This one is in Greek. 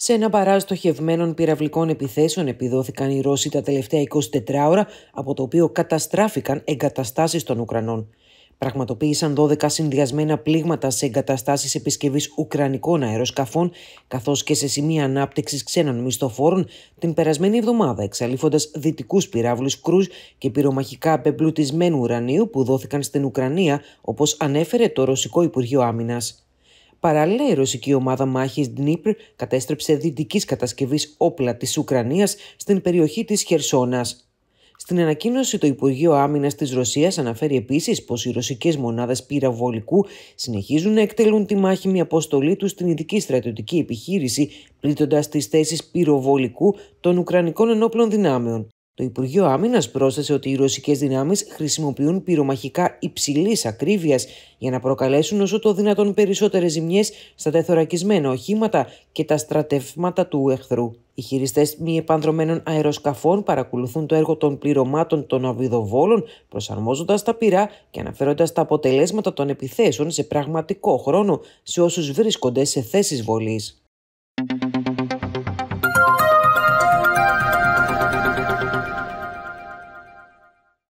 Σε ένα παράστοχευμένων στοχευμένων πυραυλικών επιθέσεων επιδόθηκαν οι Ρώσοι τα τελευταία 24 ώρα, από το οποίο καταστράφηκαν εγκαταστάσεις των Ουκρανών. Πραγματοποίησαν 12 συνδυασμένα πλήγματα σε εγκαταστάσεις επισκευής ουκρανικών αεροσκαφών, καθώς και σε σημεία ανάπτυξης ξένων μισθοφόρων την περασμένη εβδομάδα, εξαλείφοντας δυτικούς πυράβλους κρούς και πυρομαχικά απεμπλουτισμένου ουρανίου που δόθηκαν στην Ουκρανία, όπως ανέφερε το Ρωσικό Υπουργείο Άμυνας. Παράλληλα, η ρωσική ομάδα μάχης Ντνίπρ κατέστρεψε δυτικής κατασκευής όπλα της Ουκρανίας στην περιοχή της Χερσόνας. Στην ανακοίνωση, το Υπουργείο Άμυνας της Ρωσίας αναφέρει επίσης πως οι ρωσικές μονάδες πυραβολικού συνεχίζουν να εκτελούν τη μάχημη αποστολή τους στην ειδική στρατιωτική επιχείρηση, πλήττοντας τις θέσεις πυροβολικού των Ουκρανικών ενόπλων δυνάμεων. Το Υπουργείο Άμυνας πρόσθεσε ότι οι ρωσικές δυνάμεις χρησιμοποιούν πυρομαχικά υψηλής ακρίβειας για να προκαλέσουν όσο το δυνατόν περισσότερες ζημιές στα τεθωρακισμένα οχήματα και τα στρατεύματα του εχθρού. Οι χειριστές μη επανδρομένων αεροσκαφών παρακολουθούν το έργο των πληρωμάτων των αβιδοβόλων, προσαρμόζοντας τα πυρά και αναφέροντας τα αποτελέσματα των επιθέσεων σε πραγματικό χρόνο σε όσους βρίσκονται σε θέσεις βολής.